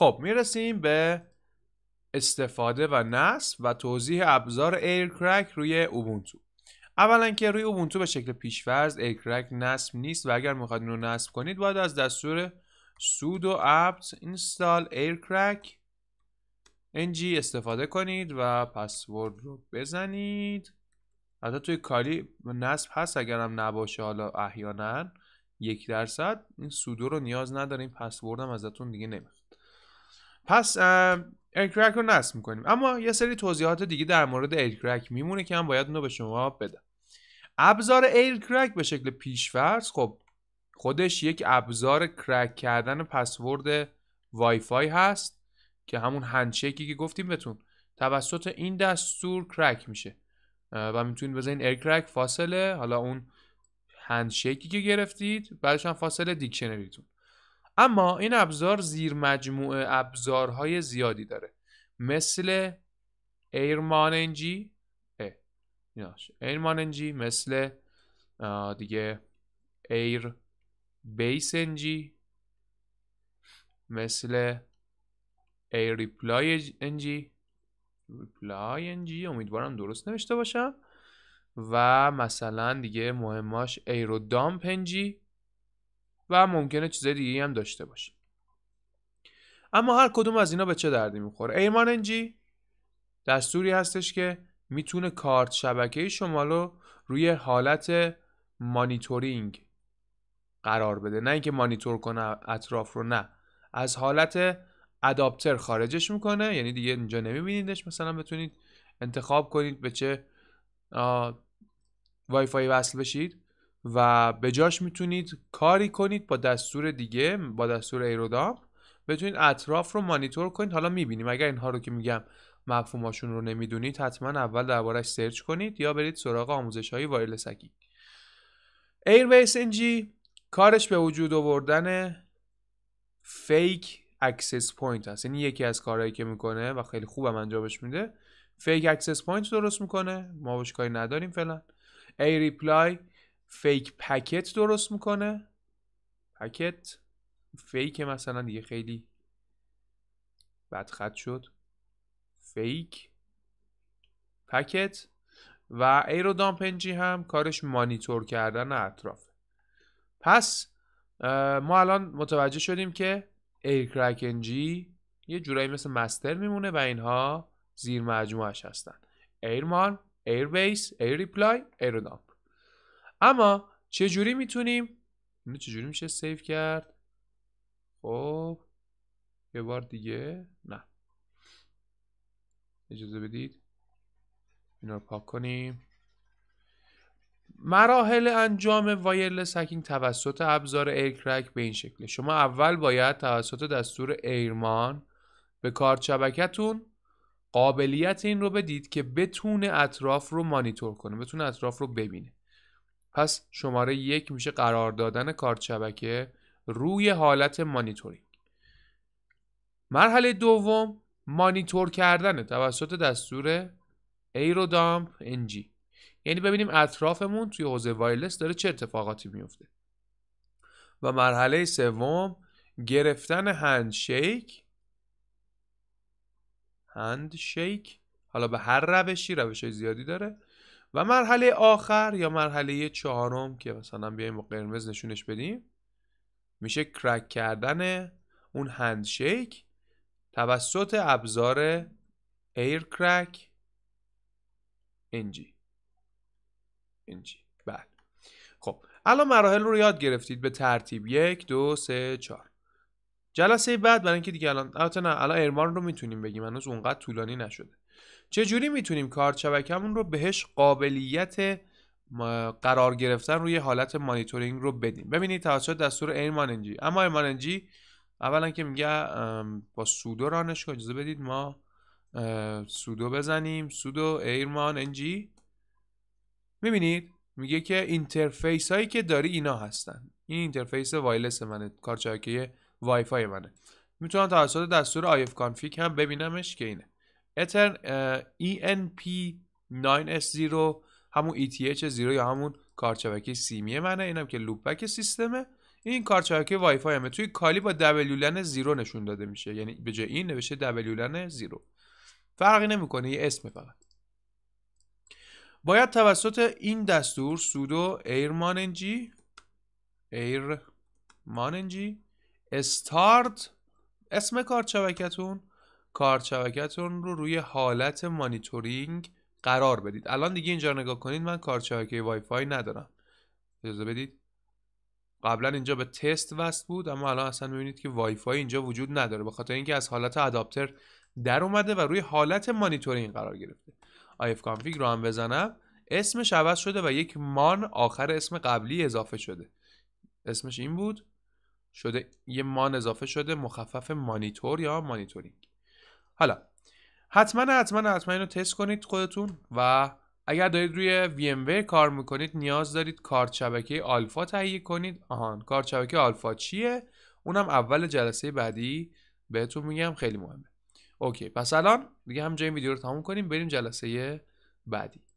خب میرسیم به استفاده و نصب و توضیح ابزار ایرکرک روی اوبونتو اولا که روی اوبونتو به شکل پیشفرز ایرکرک نصب نیست و اگر میخواد رو نصب کنید باید از دستور sudo apt install aircrack ng استفاده کنید و پسورد رو بزنید حتی توی کالی نصب هست اگرم نباشه حالا احیانا یک درصد این سودو رو نیاز نداریم پسورد هم ازتون دیگه نمیخواد پس ایرکرک رو نصب میکنیم اما یه سری توضیحات دیگه در مورد ایرکرک میمونه که هم باید اونو به شما بدم ابزار ایرکرک به شکل پیشفرض خب خودش یک ابزار کرک کردن پسورد وای فای هست که همون هندشیکی که گفتیم بهتون توسط این دستور کرک میشه و میتونید بزنید ایرکرک فاصله حالا اون هندشیکی که گرفتید بعدش هم فاصله دیکشنریتون اما این ابزار زیر مجموعه ابزارهای زیادی داره مثل ایرماننجی ایرماننجی مثل دیگه ایر بیس انجی مثل ایر ریپلای انجی ریپلای انجی امیدوارم درست نوشته باشم و مثلا دیگه مهماش دامپ انجی و ممکنه چیزای دیگه هم داشته باشه اما هر کدوم از اینا به چه دردی میخوره ایمان انجی دستوری هستش که میتونه کارت شبکه شما رو روی حالت مانیتورینگ قرار بده نه اینکه مانیتور کنه اطراف رو نه از حالت اداپتر خارجش میکنه یعنی دیگه اینجا نمیبینیدش مثلا بتونید انتخاب کنید به چه وای وصل بشید و به جاش میتونید کاری کنید با دستور دیگه با دستور ایرودام بتونید اطراف رو مانیتور کنید حالا میبینیم اگر اینها رو که میگم مفهوماشون رو نمیدونید حتما اول دربارش سرچ کنید یا برید سراغ آموزش های وایرلس ایر ویس کارش به وجود آوردن فیک اکسس پوینت هست یعنی یکی از کارهایی که میکنه و خیلی خوبم انجامش میده فیک اکسس پوینت درست میکنه ما کاری نداریم فعلا ای ریپلای فیک پکت درست میکنه پکت فیک مثلا دیگه خیلی بدخط شد فیک پکت و ایرو دامپنجی هم کارش مانیتور کردن اطراف پس ما الان متوجه شدیم که ایرکرک انجی یه جورایی مثل مستر میمونه و اینها زیر مجموعش هستن ایرمان ایر بیس ایر ریپلای اما چجوری میتونیم اینو چجوری میشه سیف کرد خب یه بار دیگه نه اجازه بدید اینا رو پاک کنیم مراحل انجام وایرلس هکینگ توسط ابزار ایرکرک به این شکله شما اول باید توسط دستور ایرمان به کارت شبکتون قابلیت این رو بدید که بتونه اطراف رو مانیتور کنه بتونه اطراف رو ببینه پس شماره یک میشه قرار دادن کارت شبکه روی حالت مانیتورینگ مرحله دوم مانیتور کردن توسط دستور ایرودامپ انجی یعنی ببینیم اطرافمون توی حوزه وایرلس داره چه اتفاقاتی میفته و مرحله سوم گرفتن هندشیک شیک حالا به هر روشی روش زیادی داره و مرحله آخر یا مرحله چهارم که مثلا بیایم با قرمز نشونش بدیم میشه کرک کردن اون هندشیک توسط ابزار ایر کرک انجی انجی بله خب الان مراحل رو یاد گرفتید به ترتیب یک دو سه چهار جلسه بعد برای اینکه دیگه الان البته نه الان ایرمان رو میتونیم بگیم هنوز اونقدر طولانی نشده چجوری میتونیم کارت شبکمون رو بهش قابلیت قرار گرفتن روی حالت مانیتورینگ رو بدیم ببینید توسط دستور ایرمان انجی اما ایرمان انجی اولا که میگه با سودو رانش کن اجازه بدید ما سودو بزنیم سودو ایرمان انجی میبینید میگه که اینترفیس هایی که داری اینا هستن این اینترفیس وایلس منه کارت شبکه وای منه میتونم توسط دستور آیف کانفیک هم ببینمش که اینه ان uh, ENP9S0 همون ETH0 یا همون کارچبکی سیمی منه اینم که لوپبک سیستمه این کارچبکی وای فای همه توی کالی با WLAN 0 نشون داده میشه یعنی به جای این نوشته WLAN 0 فرقی نمیکنه یه اسم فقط باید توسط این دستور سودو airmanng airmanng start اسم کارت کارت شبکه‌تون رو روی حالت مانیتورینگ قرار بدید الان دیگه اینجا نگاه کنید من کارت شبکه وای فای ندارم اجازه بدید قبلا اینجا به تست وصل بود اما الان اصلا میبینید که وای فای اینجا وجود نداره به خاطر اینکه از حالت ادابتر در اومده و روی حالت مانیتورینگ قرار گرفته آیف کانفیگ رو هم بزنم اسمش عوض شده و یک مان آخر اسم قبلی اضافه شده اسمش این بود شده یه مان اضافه شده مخفف مانیتور یا مانیتورینگ حالا حتما حتما حتما اینو تست کنید خودتون و اگر دارید روی وی کار میکنید نیاز دارید کارت شبکه آلفا تهیه کنید آهان کارت شبکه آلفا چیه اونم اول جلسه بعدی بهتون میگم خیلی مهمه اوکی پس الان دیگه همینجا این ویدیو رو تموم کنیم بریم جلسه بعدی